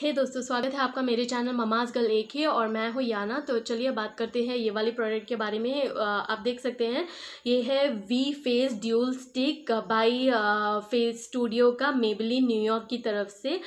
हे hey दोस्तों स्वागत है आपका मेरे चैनल ममाज गल एक ही और मैं हूँ याना तो चलिए बात करते हैं ये वाली प्रोडक्ट के बारे में आप देख सकते हैं ये है V face dual stick by face studio का मेबली न्यूयॉर्क की तरफ से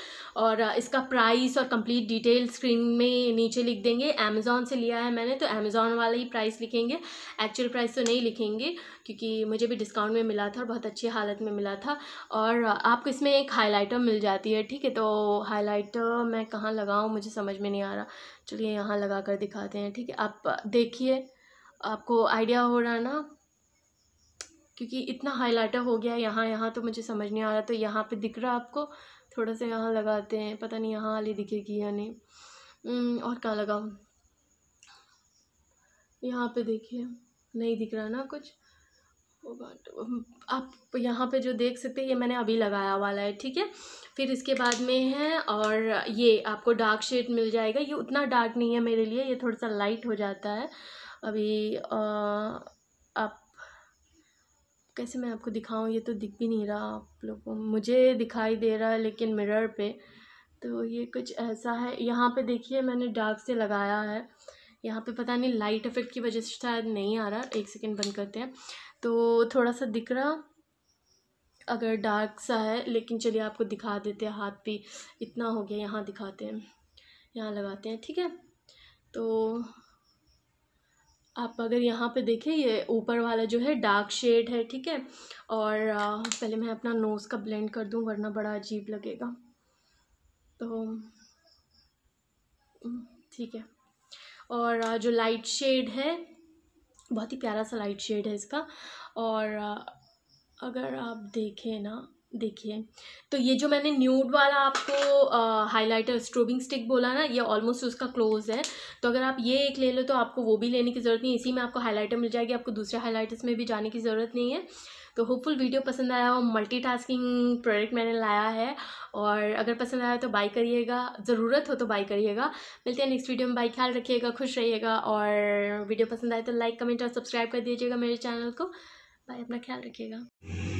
और इसका प्राइस और कंप्लीट डिटेल स्क्रीन में नीचे लिख देंगे अमेज़ोन से लिया है मैंने तो अमेज़ोन वाला ही प्राइस लिखेंगे एक्चुअल प्राइस तो नहीं लिखेंगे क्योंकि मुझे भी डिस्काउंट में मिला था और बहुत अच्छी हालत में मिला था और आपको इसमें एक हाईलाइटर मिल जाती है ठीक है तो हाईलाइटर हाँ, मैं कहाँ लगाऊँ मुझे समझ में नहीं आ रहा चलिए यहाँ लगा कर दिखाते हैं ठीक है आप देखिए आपको आइडिया हो रहा ना क्योंकि इतना हाईलाइटर हो गया यहाँ यहाँ तो मुझे समझ नहीं आ रहा तो यहाँ पे दिख रहा आपको थोड़ा सा यहाँ लगाते हैं पता नहीं यहाँ वाली दिखेगी या नहीं और कहाँ लगाऊँ यहाँ पे देखिए नहीं दिख रहा ना कुछ आप यहाँ पे जो देख सकते हैं ये मैंने अभी लगाया वाला है ठीक है फिर इसके बाद में है और ये आपको डार्क शेड मिल जाएगा ये उतना डार्क नहीं है मेरे लिए ये थोड़ा सा लाइट हो जाता है अभी आ, आप कैसे मैं आपको दिखाऊं ये तो दिख भी नहीं रहा आप लोगों मुझे दिखाई दे रहा है लेकिन मिरर पे तो ये कुछ ऐसा है यहाँ पे देखिए मैंने डार्क से लगाया है यहाँ पे पता नहीं लाइट इफ़ेक्ट की वजह से शायद नहीं आ रहा एक सेकेंड बंद करते हैं तो थोड़ा सा दिख रहा अगर डार्क सा है लेकिन चलिए आपको दिखा देते हैं हाथ भी इतना हो गया यहाँ दिखाते हैं यहाँ लगाते हैं ठीक है तो आप अगर यहाँ पे देखें ये ऊपर वाला जो है डार्क शेड है ठीक है और पहले मैं अपना नोज़ का ब्लेंड कर दूँ वरना बड़ा अजीब लगेगा तो हम्म, ठीक है और जो लाइट शेड है बहुत ही प्यारा सा लाइट शेड है इसका और अगर आप देखें ना देखिए तो ये जो मैंने न्यूड वाला आपको हाइलाइटर स्ट्रोबिंग स्टिक बोला ना ये ऑलमोस्ट उसका क्लोज है तो अगर आप ये एक ले लो तो आपको वो भी लेने की ज़रूरत नहीं इसी में आपको हाइलाइटर मिल जाएगी आपको दूसरे हाइलाइटर्स में भी जाने की ज़रूरत नहीं है तो होपफुल वीडियो पसंद आया हो मल्टीटास्किंग प्रोडक्ट मैंने लाया है और अगर पसंद आया तो बाई करिएगा ज़रूरत हो तो बाई करिएगा मिलते हैं नेक्स्ट वीडियो में बाई ख्याल रखिएगा खुश रहिएगा और वीडियो पसंद आए तो लाइक कमेंट और सब्सक्राइब कर दीजिएगा मेरे चैनल को बाय अपना ख्याल रखिएगा